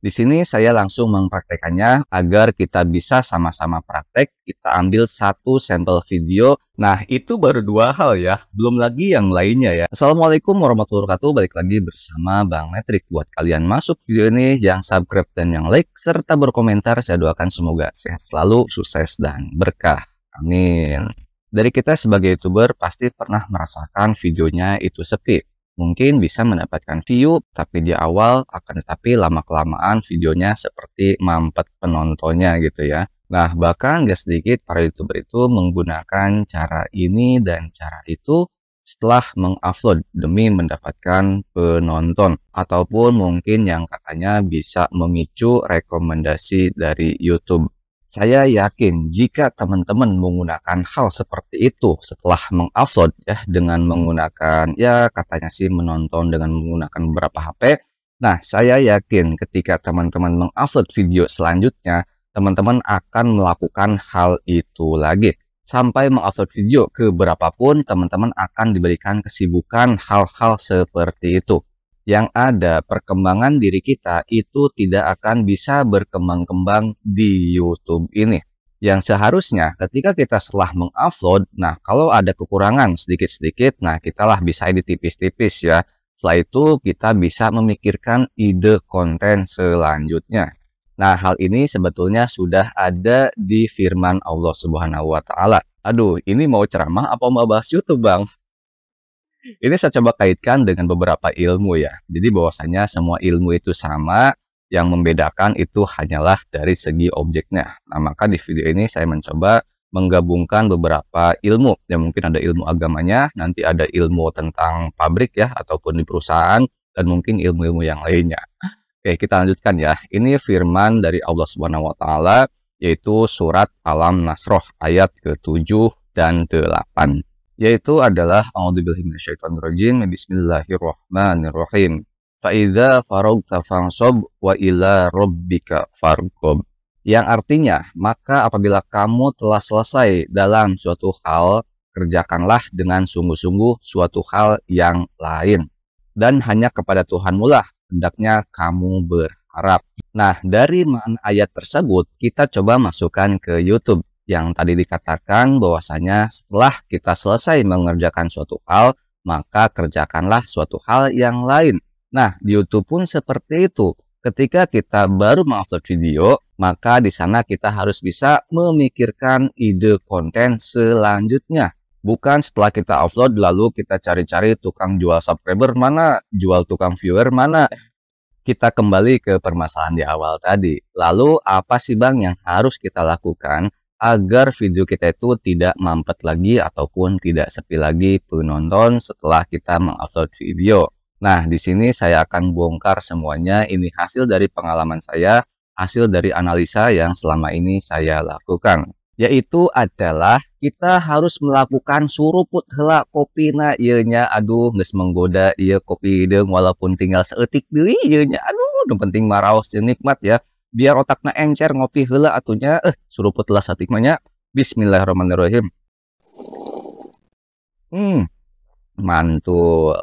Di sini saya langsung mempraktekannya agar kita bisa sama-sama praktek. Kita ambil satu sampel video. Nah, itu baru dua hal ya. Belum lagi yang lainnya ya. Assalamualaikum warahmatullahi wabarakatuh. Balik lagi bersama Bang Netrik. Buat kalian masuk video ini, yang subscribe dan yang like, serta berkomentar. Saya doakan semoga sehat selalu, sukses, dan berkah. Amin. Dari kita sebagai youtuber pasti pernah merasakan videonya itu sepi mungkin bisa mendapatkan view tapi di awal akan tetapi lama-kelamaan videonya seperti mampet penontonnya gitu ya. Nah bahkan gak sedikit para youtuber itu menggunakan cara ini dan cara itu setelah mengupload demi mendapatkan penonton ataupun mungkin yang katanya bisa memicu rekomendasi dari YouTube. Saya yakin jika teman-teman menggunakan hal seperti itu setelah mengupload ya dengan menggunakan ya katanya sih menonton dengan menggunakan beberapa HP. Nah, saya yakin ketika teman-teman mengupload video selanjutnya, teman-teman akan melakukan hal itu lagi. Sampai mengupload video ke berapapun, teman-teman akan diberikan kesibukan hal-hal seperti itu yang ada perkembangan diri kita itu tidak akan bisa berkembang-kembang di YouTube ini. Yang seharusnya ketika kita setelah mengupload, nah kalau ada kekurangan sedikit-sedikit, nah kita lah bisa edit tipis-tipis ya. Setelah itu kita bisa memikirkan ide konten selanjutnya. Nah, hal ini sebetulnya sudah ada di firman Allah Subhanahu wa taala. Aduh, ini mau ceramah apa mau bahas YouTube, Bang? Ini saya coba kaitkan dengan beberapa ilmu ya. Jadi bahwasanya semua ilmu itu sama, yang membedakan itu hanyalah dari segi objeknya. Nah, maka di video ini saya mencoba menggabungkan beberapa ilmu. Ya mungkin ada ilmu agamanya, nanti ada ilmu tentang pabrik ya ataupun di perusahaan dan mungkin ilmu-ilmu yang lainnya. Oke, kita lanjutkan ya. Ini firman dari Allah Subhanahu wa taala yaitu surat Alam Nasroh ayat ke-7 dan ke-8 yaitu adalah a'udzubillahi minasyaitonirrajim bismillahirrahmanirrahim fa idza faragta wa ila rabbika farqob yang artinya maka apabila kamu telah selesai dalam suatu hal kerjakanlah dengan sungguh-sungguh suatu hal yang lain dan hanya kepada Tuhanmulah hendaknya kamu berharap. Nah, dari mana ayat tersebut kita coba masukkan ke YouTube yang tadi dikatakan bahwasanya setelah kita selesai mengerjakan suatu hal, maka kerjakanlah suatu hal yang lain. Nah, di YouTube pun seperti itu. Ketika kita baru mengupload video, maka di sana kita harus bisa memikirkan ide konten selanjutnya. Bukan setelah kita upload lalu kita cari-cari tukang jual subscriber mana, jual tukang viewer mana. Kita kembali ke permasalahan di awal tadi. Lalu apa sih bang yang harus kita lakukan agar video kita itu tidak mampet lagi ataupun tidak sepi lagi penonton setelah kita mengupload video. Nah, di sini saya akan bongkar semuanya. Ini hasil dari pengalaman saya, hasil dari analisa yang selama ini saya lakukan. Yaitu adalah kita harus melakukan suruput helak kopi na ianya aduh nges menggoda iya kopi hidung walaupun tinggal seetik diri ianya aduh yang penting maraos nikmat ya biar otaknya encer ngopi hela atunya eh suruput lah satiknya Bismillahirrahmanirrahim hmm mantul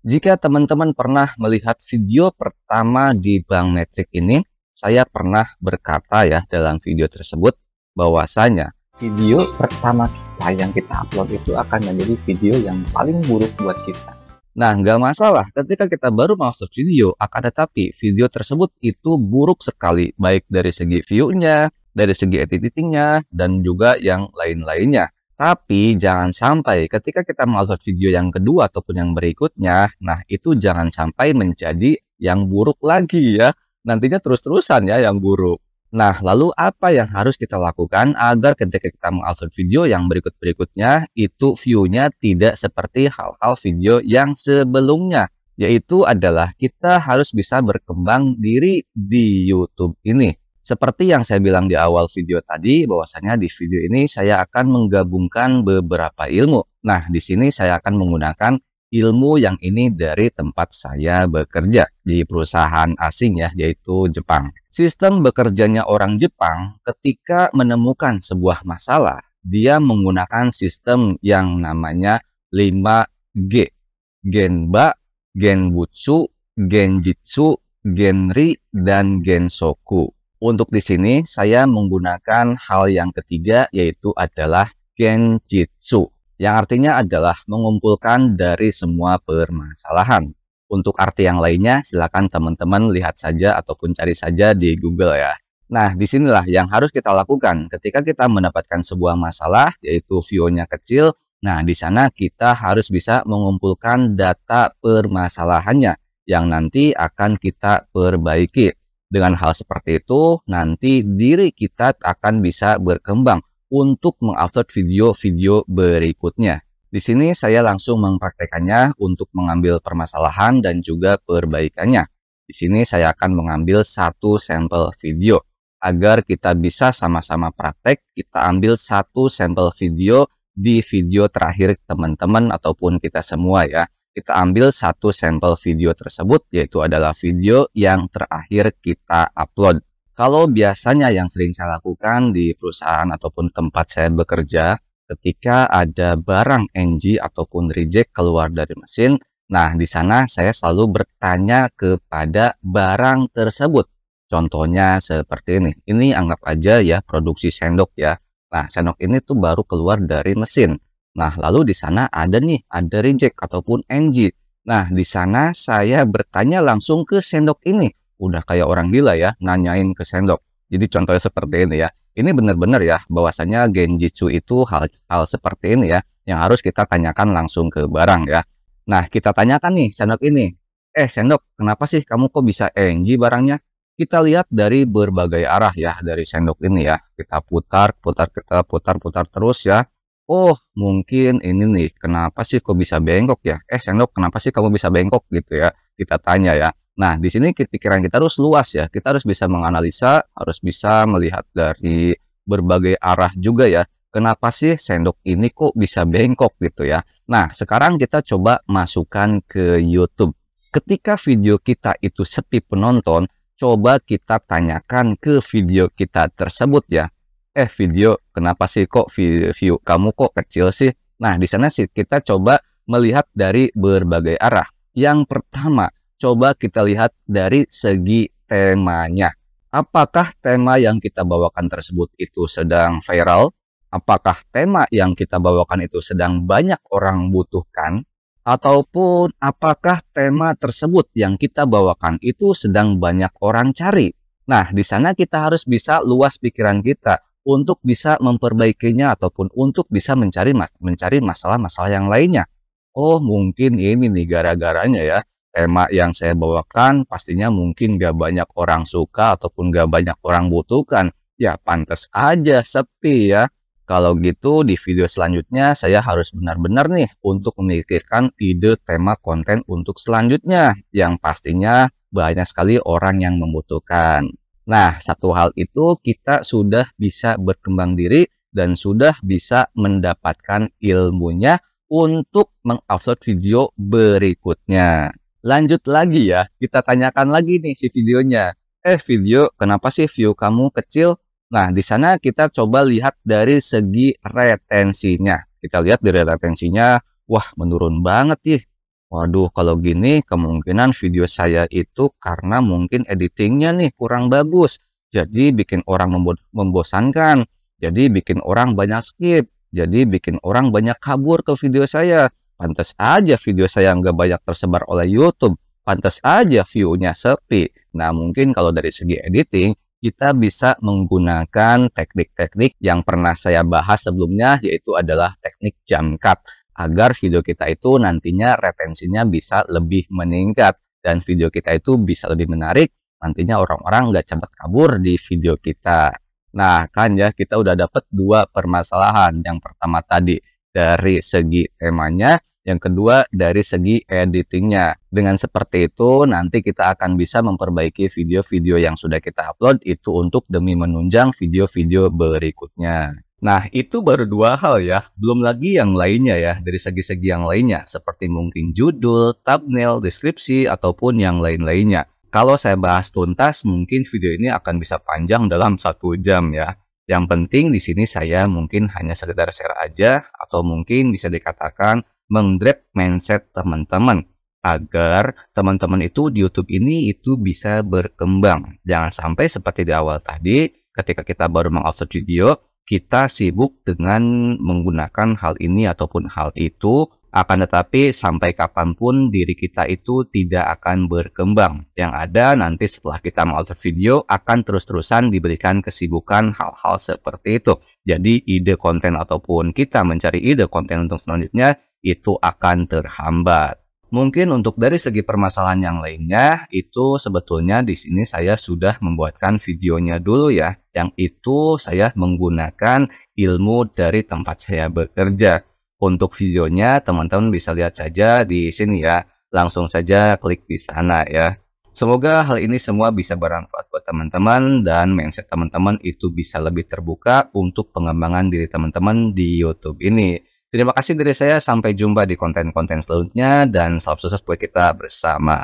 jika teman-teman pernah melihat video pertama di Bank Metric ini saya pernah berkata ya dalam video tersebut bahwasanya video pertama kita yang kita upload itu akan menjadi video yang paling buruk buat kita Nah, nggak masalah ketika kita baru masuk video, akan tetapi video tersebut itu buruk sekali, baik dari segi view-nya, dari segi editingnya, dan juga yang lain-lainnya. Tapi jangan sampai ketika kita mengupload video yang kedua ataupun yang berikutnya, nah itu jangan sampai menjadi yang buruk lagi ya. Nantinya terus-terusan ya yang buruk. Nah, lalu apa yang harus kita lakukan agar ketika kita mengupload video yang berikut-berikutnya itu view-nya tidak seperti hal-hal video yang sebelumnya? Yaitu adalah kita harus bisa berkembang diri di YouTube ini. Seperti yang saya bilang di awal video tadi, bahwasanya di video ini saya akan menggabungkan beberapa ilmu. Nah, di sini saya akan menggunakan ilmu yang ini dari tempat saya bekerja di perusahaan asing ya, yaitu Jepang. Sistem bekerjanya orang Jepang ketika menemukan sebuah masalah, dia menggunakan sistem yang namanya 5G. Genba, Genbutsu, Genjitsu, Genri, dan Gensoku. Untuk di sini saya menggunakan hal yang ketiga yaitu adalah Genjitsu yang artinya adalah mengumpulkan dari semua permasalahan. Untuk arti yang lainnya, silakan teman-teman lihat saja ataupun cari saja di Google ya. Nah, disinilah yang harus kita lakukan ketika kita mendapatkan sebuah masalah, yaitu view-nya kecil. Nah, di sana kita harus bisa mengumpulkan data permasalahannya yang nanti akan kita perbaiki. Dengan hal seperti itu, nanti diri kita akan bisa berkembang untuk mengupload video-video berikutnya. Di sini saya langsung mempraktekannya untuk mengambil permasalahan dan juga perbaikannya. Di sini saya akan mengambil satu sampel video agar kita bisa sama-sama praktek. Kita ambil satu sampel video di video terakhir teman-teman ataupun kita semua ya. Kita ambil satu sampel video tersebut yaitu adalah video yang terakhir kita upload. Kalau biasanya yang sering saya lakukan di perusahaan ataupun tempat saya bekerja, ketika ada barang NG ataupun reject keluar dari mesin, nah di sana saya selalu bertanya kepada barang tersebut. Contohnya seperti ini. Ini anggap aja ya produksi sendok ya. Nah, sendok ini tuh baru keluar dari mesin. Nah, lalu di sana ada nih, ada reject ataupun NG. Nah, di sana saya bertanya langsung ke sendok ini udah kayak orang gila ya nanyain ke sendok. Jadi contohnya seperti ini ya. Ini benar-benar ya bahwasanya genjitsu itu hal, hal seperti ini ya yang harus kita tanyakan langsung ke barang ya. Nah kita tanyakan nih sendok ini. Eh sendok kenapa sih kamu kok bisa enji barangnya? Kita lihat dari berbagai arah ya dari sendok ini ya. Kita putar, putar, kita putar, putar terus ya. Oh mungkin ini nih kenapa sih kok bisa bengkok ya? Eh sendok kenapa sih kamu bisa bengkok gitu ya? Kita tanya ya. Nah, di sini pikiran kita harus luas ya. Kita harus bisa menganalisa, harus bisa melihat dari berbagai arah juga ya. Kenapa sih sendok ini kok bisa bengkok gitu ya? Nah, sekarang kita coba masukkan ke YouTube. Ketika video kita itu sepi penonton, coba kita tanyakan ke video kita tersebut ya. Eh video, kenapa sih kok view, kamu kok kecil sih? Nah, di sana sih kita coba melihat dari berbagai arah. Yang pertama, coba kita lihat dari segi temanya. Apakah tema yang kita bawakan tersebut itu sedang viral? Apakah tema yang kita bawakan itu sedang banyak orang butuhkan? Ataupun apakah tema tersebut yang kita bawakan itu sedang banyak orang cari? Nah, di sana kita harus bisa luas pikiran kita untuk bisa memperbaikinya ataupun untuk bisa mencari mencari masalah-masalah yang lainnya. Oh, mungkin ini nih gara-garanya ya tema yang saya bawakan pastinya mungkin gak banyak orang suka ataupun gak banyak orang butuhkan. Ya pantas aja sepi ya. Kalau gitu di video selanjutnya saya harus benar-benar nih untuk memikirkan ide tema konten untuk selanjutnya. Yang pastinya banyak sekali orang yang membutuhkan. Nah, satu hal itu kita sudah bisa berkembang diri dan sudah bisa mendapatkan ilmunya untuk mengupload video berikutnya. Lanjut lagi ya, kita tanyakan lagi nih si videonya. Eh video, kenapa sih view kamu kecil? Nah, di sana kita coba lihat dari segi retensinya. Kita lihat dari retensinya, wah menurun banget nih. Waduh, kalau gini kemungkinan video saya itu karena mungkin editingnya nih kurang bagus. Jadi bikin orang membosankan. Jadi bikin orang banyak skip. Jadi bikin orang banyak kabur ke video saya. Pantas aja video saya nggak banyak tersebar oleh YouTube. Pantas aja view-nya sepi. Nah, mungkin kalau dari segi editing, kita bisa menggunakan teknik-teknik yang pernah saya bahas sebelumnya, yaitu adalah teknik jump cut. Agar video kita itu nantinya retensinya bisa lebih meningkat. Dan video kita itu bisa lebih menarik, nantinya orang-orang nggak cepat kabur di video kita. Nah, kan ya kita udah dapet dua permasalahan. Yang pertama tadi dari segi temanya, yang kedua dari segi editingnya. Dengan seperti itu nanti kita akan bisa memperbaiki video-video yang sudah kita upload itu untuk demi menunjang video-video berikutnya. Nah itu baru dua hal ya, belum lagi yang lainnya ya dari segi-segi yang lainnya seperti mungkin judul, thumbnail, deskripsi, ataupun yang lain-lainnya. Kalau saya bahas tuntas mungkin video ini akan bisa panjang dalam satu jam ya. Yang penting di sini saya mungkin hanya sekedar share aja atau mungkin bisa dikatakan mengdrag mindset teman-teman agar teman-teman itu di YouTube ini itu bisa berkembang. Jangan sampai seperti di awal tadi ketika kita baru mengupload video, kita sibuk dengan menggunakan hal ini ataupun hal itu akan tetapi sampai kapanpun diri kita itu tidak akan berkembang. Yang ada nanti setelah kita mengalter video akan terus-terusan diberikan kesibukan hal-hal seperti itu. Jadi ide konten ataupun kita mencari ide konten untuk selanjutnya itu akan terhambat. Mungkin untuk dari segi permasalahan yang lainnya, itu sebetulnya di sini saya sudah membuatkan videonya dulu ya. Yang itu saya menggunakan ilmu dari tempat saya bekerja. Untuk videonya teman-teman bisa lihat saja di sini ya. Langsung saja klik di sana ya. Semoga hal ini semua bisa bermanfaat buat teman-teman dan mindset teman-teman itu bisa lebih terbuka untuk pengembangan diri teman-teman di YouTube ini. Terima kasih dari saya, sampai jumpa di konten-konten selanjutnya dan salam sukses buat kita bersama.